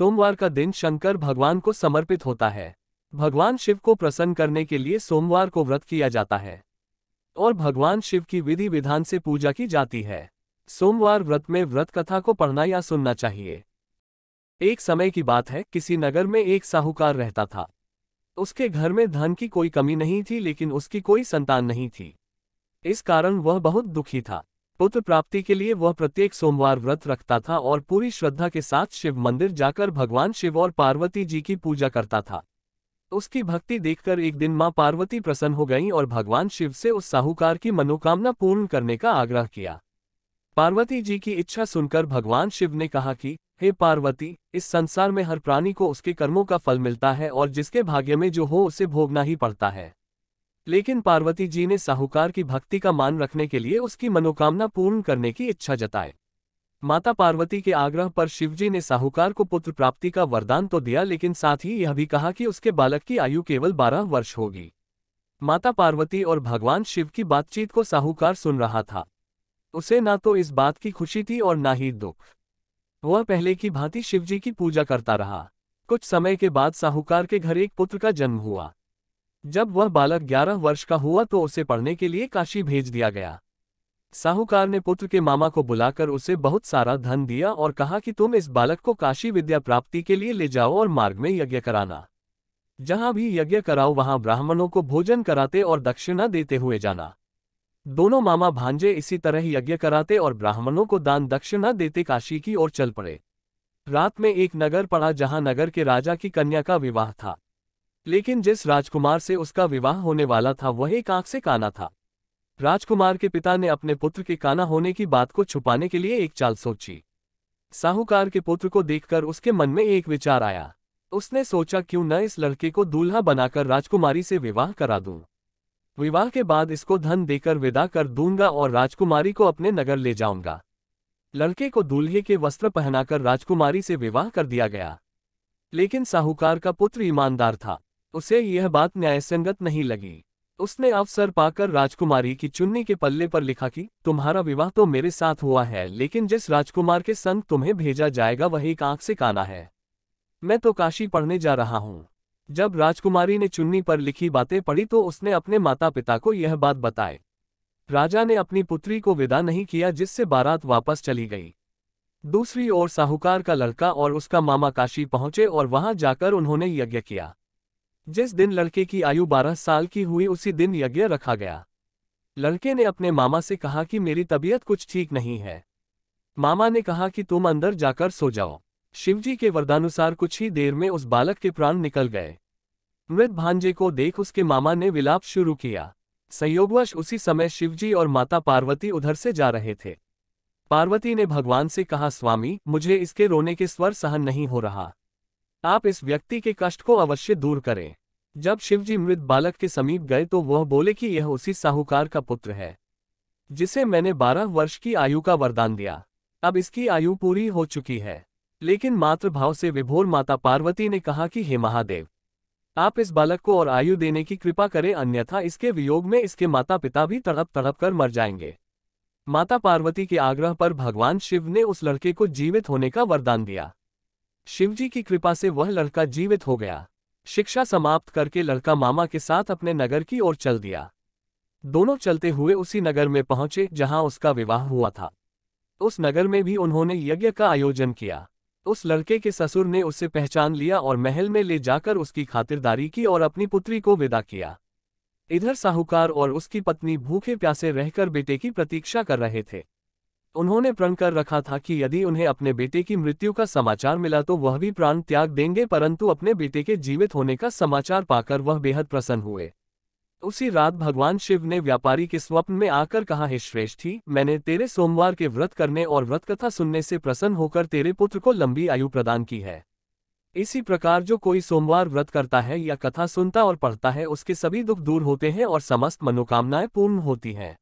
सोमवार का दिन शंकर भगवान को समर्पित होता है भगवान शिव को प्रसन्न करने के लिए सोमवार को व्रत किया जाता है और भगवान शिव की विधि विधान से पूजा की जाती है सोमवार व्रत में व्रत कथा को पढ़ना या सुनना चाहिए एक समय की बात है किसी नगर में एक साहूकार रहता था उसके घर में धन की कोई कमी नहीं थी लेकिन उसकी कोई संतान नहीं थी इस कारण वह बहुत दुखी था पुत्र प्राप्ति के लिए वह प्रत्येक सोमवार व्रत रखता था और पूरी श्रद्धा के साथ शिव मंदिर जाकर भगवान शिव और पार्वती जी की पूजा करता था उसकी भक्ति देखकर एक दिन माँ पार्वती प्रसन्न हो गईं और भगवान शिव से उस साहूकार की मनोकामना पूर्ण करने का आग्रह किया पार्वती जी की इच्छा सुनकर भगवान शिव ने कहा कि हे पार्वती इस संसार में हर प्राणी को उसके कर्मों का फल मिलता है और जिसके भाग्य में जो हो उसे भोगना ही पड़ता है लेकिन पार्वती जी ने साहूकार की भक्ति का मान रखने के लिए उसकी मनोकामना पूर्ण करने की इच्छा जताई माता पार्वती के आग्रह पर शिवजी ने साहूकार को पुत्र प्राप्ति का वरदान तो दिया लेकिन साथ ही यह भी कहा कि उसके बालक की आयु केवल बारह वर्ष होगी माता पार्वती और भगवान शिव की बातचीत को साहूकार सुन रहा था उसे ना तो इस बात की खुशी थी और ना ही दुख वह पहले की भांति शिवजी की पूजा करता रहा कुछ समय के बाद साहूकार के घर एक पुत्र का जन्म हुआ जब वह बालक 11 वर्ष का हुआ तो उसे पढ़ने के लिए काशी भेज दिया गया साहूकार ने पुत्र के मामा को बुलाकर उसे बहुत सारा धन दिया और कहा कि तुम इस बालक को काशी विद्या प्राप्ति के लिए ले जाओ और मार्ग में यज्ञ कराना जहां भी यज्ञ कराओ वहां ब्राह्मणों को भोजन कराते और दक्षिणा देते हुए जाना दोनों मामा भांजे इसी तरह यज्ञ कराते और ब्राह्मणों को दान दक्षिणा देते काशी की ओर चल पड़े रात में एक नगर पड़ा जहां नगर के राजा की कन्या का विवाह था लेकिन जिस राजकुमार से उसका विवाह होने वाला था वह एक आंख से काना था राजकुमार के पिता ने अपने पुत्र के काना होने की बात को छुपाने के लिए एक चाल सोची साहूकार के पुत्र को देखकर उसके मन में एक विचार आया उसने सोचा क्यों न इस लड़के को दूल्हा बनाकर राजकुमारी से विवाह करा दूं। विवाह के बाद इसको धन देकर विदा कर दूंगा और राजकुमारी को अपने नगर ले जाऊंगा लड़के को दूल्हे के वस्त्र पहनाकर राजकुमारी से विवाह कर दिया गया लेकिन साहूकार का पुत्र ईमानदार था उसे यह बात न्यायसंगत नहीं लगी उसने अवसर पाकर राजकुमारी की चुन्नी के पल्ले पर लिखा कि तुम्हारा विवाह तो मेरे साथ हुआ है लेकिन जिस राजकुमार के संग तुम्हें भेजा जाएगा वही एक आंख से काना है मैं तो काशी पढ़ने जा रहा हूँ जब राजकुमारी ने चुन्नी पर लिखी बातें पढ़ी तो उसने अपने माता पिता को यह बात बताए राजा ने अपनी पुत्री को विदा नहीं किया जिससे बारात वापस चली गई दूसरी ओर साहूकार का लड़का और उसका मामा काशी पहुंचे और वहां जाकर उन्होंने यज्ञ किया जिस दिन लड़के की आयु 12 साल की हुई उसी दिन यज्ञ रखा गया लड़के ने अपने मामा से कहा कि मेरी तबीयत कुछ ठीक नहीं है मामा ने कहा कि तुम अंदर जाकर सो जाओ शिवजी के वरदानुसार कुछ ही देर में उस बालक के प्राण निकल गए मृत भांजे को देख उसके मामा ने विलाप शुरू किया संयोगवश उसी समय शिवजी और माता पार्वती उधर से जा रहे थे पार्वती ने भगवान से कहा स्वामी मुझे इसके रोने के स्वर सहन नहीं हो रहा आप इस व्यक्ति के कष्ट को अवश्य दूर करें जब शिवजी मृत बालक के समीप गए तो वह बोले कि यह उसी साहूकार का पुत्र है जिसे मैंने बारह वर्ष की आयु का वरदान दिया अब इसकी आयु पूरी हो चुकी है लेकिन मातृभाव से विभोर माता पार्वती ने कहा कि हे महादेव आप इस बालक को और आयु देने की कृपा करें अन्यथा इसके वियोग में इसके माता पिता भी तड़प तड़प कर मर जाएंगे माता पार्वती के आग्रह पर भगवान शिव ने उस लड़के को जीवित होने का वरदान दिया शिवजी की कृपा से वह लड़का जीवित हो गया शिक्षा समाप्त करके लड़का मामा के साथ अपने नगर की ओर चल दिया दोनों चलते हुए उसी नगर में पहुंचे जहां उसका विवाह हुआ था उस नगर में भी उन्होंने यज्ञ का आयोजन किया उस लड़के के ससुर ने उसे पहचान लिया और महल में ले जाकर उसकी खातिरदारी की और अपनी पुत्री को विदा किया इधर साहूकार और उसकी पत्नी भूखे प्यासे रहकर बेटे की प्रतीक्षा कर रहे थे उन्होंने प्रण कर रखा था कि यदि उन्हें अपने बेटे की मृत्यु का समाचार मिला तो वह भी प्राण त्याग देंगे परंतु अपने बेटे के जीवित होने का समाचार पाकर वह बेहद प्रसन्न हुए उसी रात भगवान शिव ने व्यापारी के स्वप्न में आकर कहा हे श्रेष्ठी मैंने तेरे सोमवार के व्रत करने और व्रत कथा सुनने से प्रसन्न होकर तेरे पुत्र को लंबी आयु प्रदान की है इसी प्रकार जो कोई सोमवार व्रत करता है या कथा सुनता और पढ़ता है उसके सभी दुख दूर होते हैं और समस्त मनोकामनाएं पूर्ण होती हैं